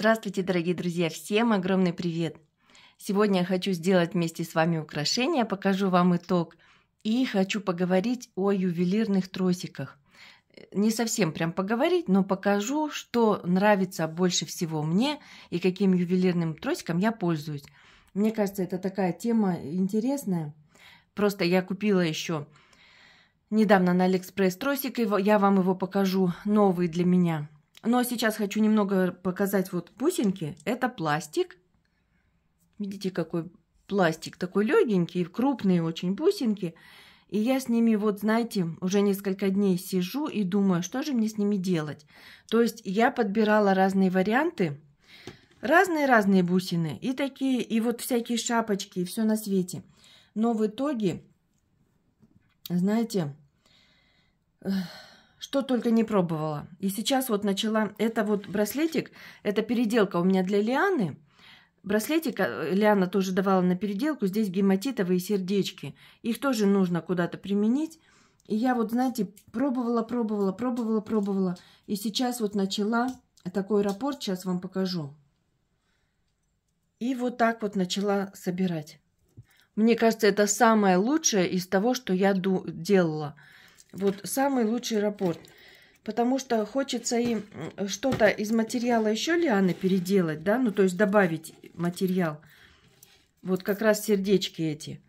Здравствуйте, дорогие друзья! Всем огромный привет! Сегодня я хочу сделать вместе с вами украшение, покажу вам итог и хочу поговорить о ювелирных тросиках. Не совсем прям поговорить, но покажу, что нравится больше всего мне и каким ювелирным тросиком я пользуюсь. Мне кажется, это такая тема интересная. Просто я купила еще недавно на Алиэкспресс тросик, и я вам его покажу, новый для меня – но сейчас хочу немного показать вот бусинки. Это пластик. Видите, какой пластик такой легенький, крупные очень бусинки. И я с ними, вот знаете, уже несколько дней сижу и думаю, что же мне с ними делать. То есть я подбирала разные варианты, разные-разные бусины, и такие, и вот всякие шапочки, и все на свете. Но в итоге, знаете, что только не пробовала. И сейчас вот начала... Это вот браслетик, это переделка у меня для Лианы. Браслетик э, Лиана тоже давала на переделку. Здесь гематитовые сердечки. Их тоже нужно куда-то применить. И я вот, знаете, пробовала, пробовала, пробовала, пробовала. И сейчас вот начала такой рапорт. Сейчас вам покажу. И вот так вот начала собирать. Мне кажется, это самое лучшее из того, что я делала. Вот самый лучший рапорт, Потому что хочется им что-то из материала еще лианы переделать, да, ну то есть добавить материал. Вот как раз сердечки эти.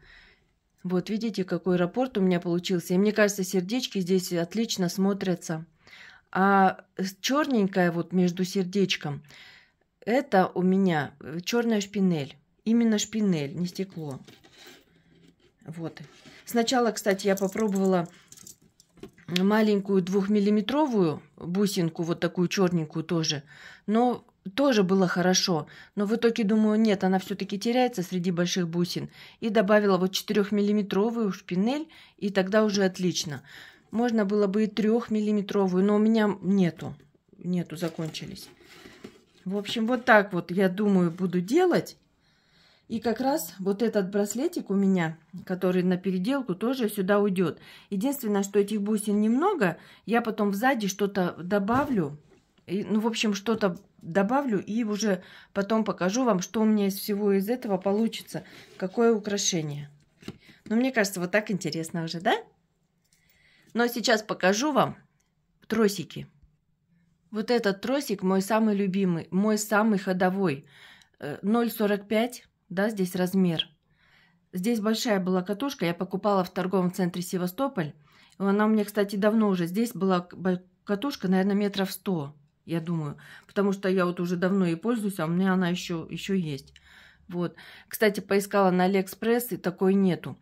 Вот видите, какой рапорт у меня получился. И мне кажется, сердечки здесь отлично смотрятся. А черненькая вот между сердечком, это у меня э, черная шпинель. Именно шпинель, не стекло. Вот. Сначала, кстати, я попробовала маленькую двухмиллиметровую бусинку, вот такую черненькую тоже. Но тоже было хорошо, но в итоге думаю, нет, она все-таки теряется среди больших бусин. И добавила вот 4-миллиметровую шпинель, и тогда уже отлично. Можно было бы и 3-миллиметровую, но у меня нету, нету, закончились. В общем, вот так вот, я думаю, буду делать. И как раз вот этот браслетик у меня, который на переделку, тоже сюда уйдет. Единственное, что этих бусин немного, я потом сзади что-то добавлю. И, ну, в общем, что-то добавлю и уже потом покажу вам, что у меня из всего из этого получится. Какое украшение. Ну, мне кажется, вот так интересно уже, да? Но сейчас покажу вам тросики. Вот этот тросик мой самый любимый, мой самый ходовой. 0,45 э, да, здесь размер. Здесь большая была катушка, я покупала в торговом центре Севастополь. Она у меня, кстати, давно уже здесь была катушка, наверное, метров сто, я думаю. Потому что я вот уже давно и пользуюсь, а у меня она еще, еще есть. Вот. Кстати, поискала на Алиэкспресс, и такой нету.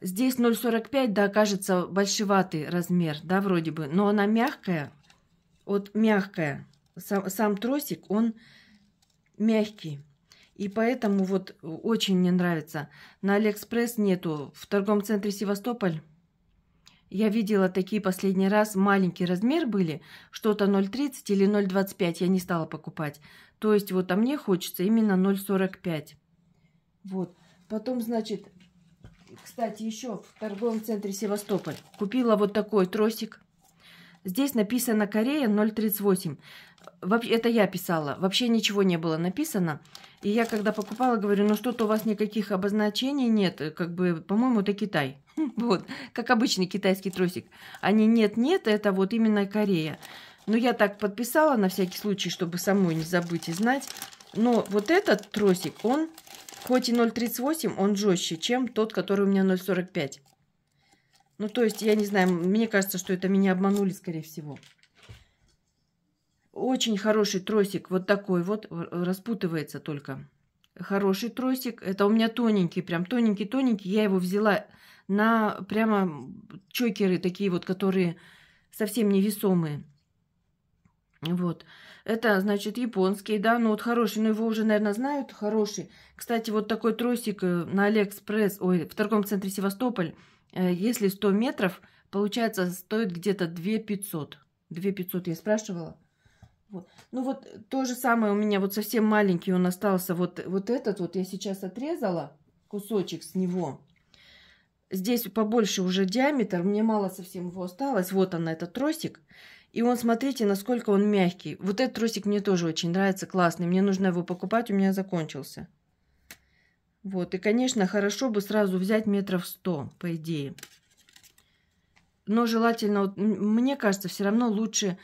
Здесь 0,45, да, кажется, большеватый размер, да, вроде бы. Но она мягкая, вот мягкая. Сам, сам тросик, он мягкий. И поэтому вот э, очень мне нравится. На Алиэкспресс нету. В торговом центре Севастополь я видела такие последний раз, маленький размер были, что-то 0,30 или 0,25, я не стала покупать. То есть вот, а мне хочется именно 0,45. Вот. Потом, значит, кстати, еще в торговом центре Севастополь купила вот такой тросик. Здесь написано Корея 038. Вообще Это я писала. Вообще ничего не было написано. И я когда покупала, говорю, ну что-то у вас никаких обозначений нет. Как бы, по-моему, это Китай. Вот, как обычный китайский тросик. Они нет-нет, это вот именно Корея. Но я так подписала на всякий случай, чтобы самой не забыть и знать. Но вот этот тросик, он хоть и 0,38, он жестче, чем тот, который у меня 0,45. Ну, то есть, я не знаю, мне кажется, что это меня обманули, скорее всего. Очень хороший тросик, вот такой вот, э, распутывается только. Хороший тросик, это у меня тоненький, прям тоненький-тоненький. Я его взяла на прямо чокеры такие вот, которые совсем невесомые. Вот. Это, значит, японский, да, ну вот хороший, но ну, его уже, наверное, знают, хороший. Кстати, вот такой тросик э, на Алиэкспресс, ой, в торговом центре Севастополь – Э, если 100 метров, получается, стоит где-то 2 500. 2 500 я спрашивала. Вот. Ну вот то же самое у меня вот совсем маленький он остался. Вот, вот этот вот я сейчас отрезала кусочек с него. Здесь побольше уже диаметр. Мне мало совсем его осталось. Вот она этот тросик. И он, смотрите, насколько он мягкий. Вот этот тросик мне тоже очень нравится, классный. Мне нужно его покупать, у меня закончился. Вот, и, конечно, хорошо бы сразу взять метров сто, по идее. Но желательно, вот, мне кажется, все равно лучше,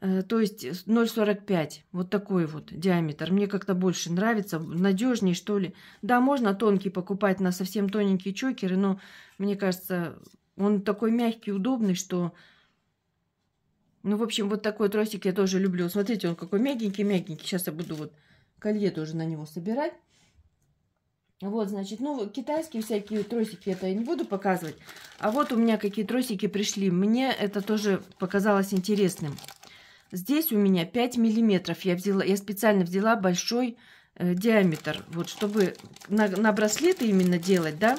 э, то есть 0,45, э, вот такой вот диаметр. Мне как-то больше нравится, надежнее, что ли. Да, можно тонкий покупать на совсем тоненькие чокеры, но мне кажется, он такой мягкий, удобный, что... Ну, в общем, вот такой тросик я тоже люблю. Смотрите, он какой мягенький-мягенький. Сейчас я буду вот колье тоже на него собирать. Вот, значит, ну, китайские всякие тросики это я не буду показывать. А вот у меня какие тросики пришли. Мне это тоже показалось интересным. Здесь у меня 5 миллиметров. Я, взяла, я специально взяла большой э, диаметр. Вот, чтобы на, на браслеты именно делать, да.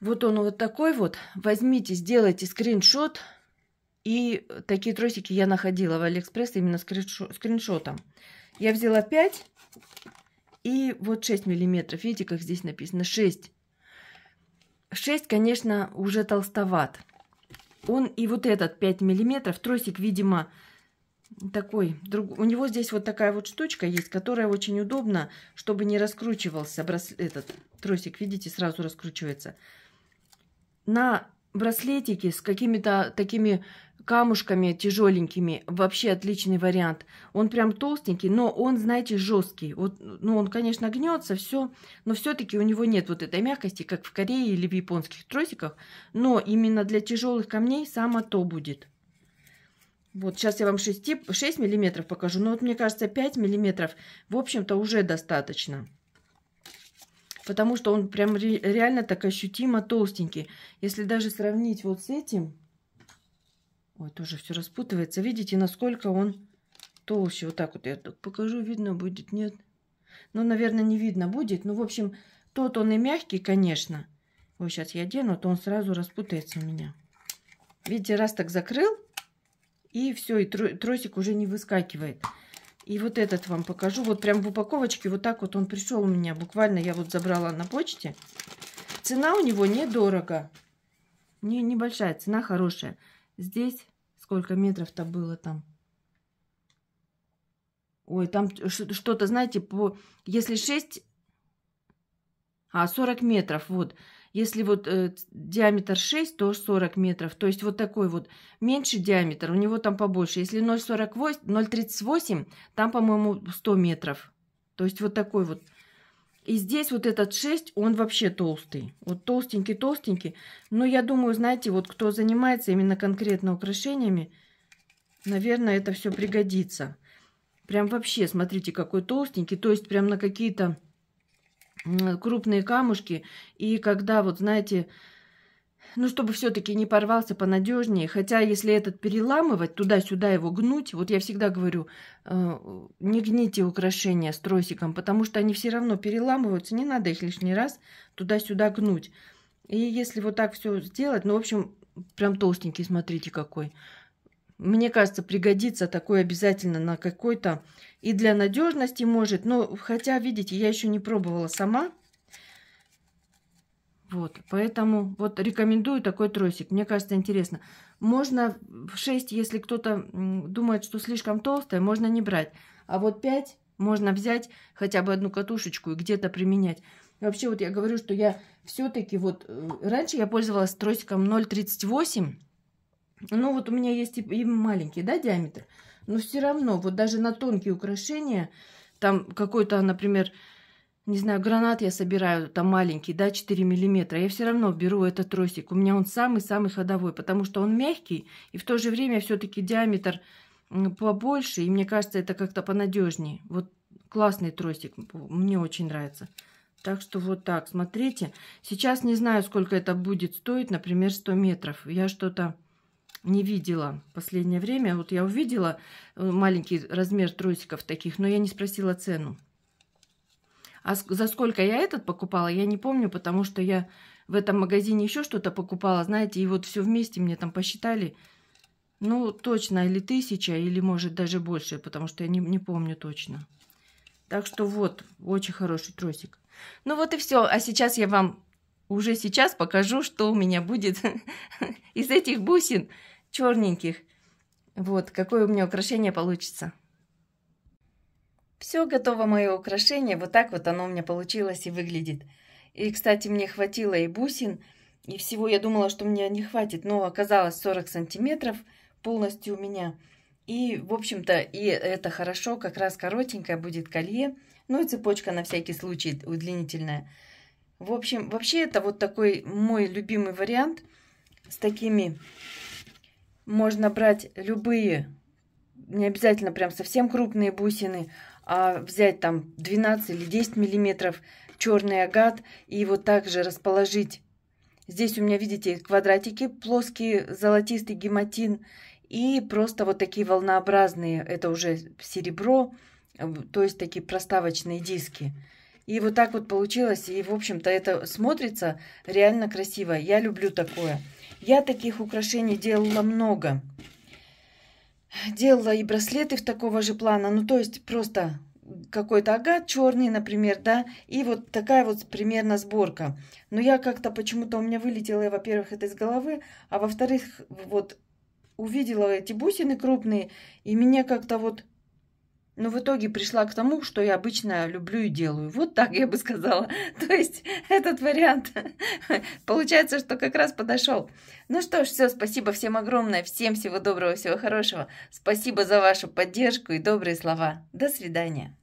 Вот он вот такой вот. Возьмите, сделайте скриншот. И такие тросики я находила в Алиэкспресс именно скриншо, скриншотом. Я взяла 5 и вот 6 миллиметров. Видите, как здесь написано? 6. 6, конечно, уже толстоват. Он и вот этот 5 миллиметров. Тросик, видимо, такой. Друг... У него здесь вот такая вот штучка есть, которая очень удобна, чтобы не раскручивался брас... этот тросик. Видите, сразу раскручивается. На браслетике с какими-то такими камушками тяжеленькими. Вообще отличный вариант. Он прям толстенький, но он, знаете, жесткий. Вот, ну, он, конечно, гнется, все, но все-таки у него нет вот этой мягкости, как в Корее или в японских тросиках. Но именно для тяжелых камней само то будет. Вот сейчас я вам 6, 6 миллиметров покажу, но вот мне кажется 5 миллиметров, в общем-то, уже достаточно. Потому что он прям реально так ощутимо толстенький. Если даже сравнить вот с этим, Ой, тоже все распутывается. Видите, насколько он толще. Вот так вот я так покажу, видно будет, нет? Ну, наверное, не видно будет. Ну, в общем, тот он и мягкий, конечно. Вот сейчас я одену, а то он сразу распутается у меня. Видите, раз так закрыл, и все, и тросик уже не выскакивает. И вот этот вам покажу. Вот прям в упаковочке вот так вот он пришел у меня. Буквально я вот забрала на почте. Цена у него недорого. Не, небольшая, цена хорошая. Здесь сколько метров-то было там? Ой, там что-то, знаете, по... Если 6... А, 40 метров, вот. Если вот э, диаметр 6, то 40 метров. То есть вот такой вот меньше диаметр, у него там побольше. Если 0,48, 0,38, там, по-моему, 100 метров. То есть вот такой вот и здесь вот этот 6, он вообще толстый. Вот толстенький-толстенький. Но я думаю, знаете, вот кто занимается именно конкретно украшениями, наверное, это все пригодится. Прям вообще, смотрите, какой толстенький. То есть прям на какие-то крупные камушки. И когда, вот знаете, ну, чтобы все-таки не порвался понадежнее. Хотя, если этот переламывать, туда-сюда его гнуть, вот я всегда говорю, э, не гните украшения с тросиком, потому что они все равно переламываются, не надо их лишний раз туда-сюда гнуть. И если вот так все сделать, ну, в общем, прям толстенький, смотрите какой. Мне кажется, пригодится такой обязательно на какой-то и для надежности может. Но хотя, видите, я еще не пробовала сама. Вот, поэтому вот рекомендую такой тросик. Мне кажется, интересно. Можно в 6, если кто-то думает, что слишком толстая, можно не брать. А вот 5 можно взять хотя бы одну катушечку и где-то применять. Вообще вот я говорю, что я все-таки вот... Э, раньше я пользовалась тросиком 0,38. Ну вот у меня есть и маленький, да, диаметр. Но все равно, вот даже на тонкие украшения, там какой-то, например, не знаю, гранат я собираю, там маленький, да, 4 миллиметра. Я все равно беру этот тросик. У меня он самый-самый ходовой, потому что он мягкий, и в то же время все-таки диаметр побольше, и мне кажется, это как-то понадежнее. Вот классный тросик, мне очень нравится. Так что вот так, смотрите. Сейчас не знаю, сколько это будет стоить, например, 100 метров. Я что-то не видела в последнее время. Вот я увидела э, маленький размер тросиков таких, но я не спросила цену. А за сколько я этот покупала, я не помню, потому что я в этом магазине еще что-то покупала, знаете, и вот все вместе мне там посчитали. Ну, точно, или тысяча, или, может, даже больше, потому что я не, не помню точно. Так что вот, очень хороший тросик. Ну вот и все. А сейчас я вам уже сейчас покажу, что у меня будет из этих бусин черненьких. Вот, какое у меня украшение получится. Все готово мое украшение, вот так вот оно у меня получилось и выглядит. И, кстати, мне хватило и бусин, и всего я думала, что мне не хватит, но оказалось 40 сантиметров полностью у меня. И, в общем-то, и это хорошо, как раз коротенькое будет колье, ну и цепочка на всякий случай удлинительная. В общем, вообще это вот такой мой любимый вариант. С такими можно брать любые, не обязательно прям совсем крупные бусины, а взять там 12 или 10 миллиметров черный агат и вот так же расположить. Здесь у меня, видите, квадратики плоский золотистый гематин и просто вот такие волнообразные, это уже серебро, э, то есть такие проставочные диски. И вот так вот получилось, и в общем-то это смотрится реально красиво. Я люблю такое. Я таких украшений делала много делала и браслеты в такого же плана, ну то есть просто какой-то агат черный, например, да, и вот такая вот примерно сборка. Но я как-то почему-то у меня вылетело, во-первых, это из головы, а во-вторых, вот увидела эти бусины крупные, и меня как-то вот но в итоге пришла к тому, что я обычно люблю и делаю. Вот так я бы сказала. То есть этот вариант получается, что как раз подошел. Ну что ж, все, спасибо всем огромное. Всем всего доброго, всего хорошего. Спасибо за вашу поддержку и добрые слова. До свидания.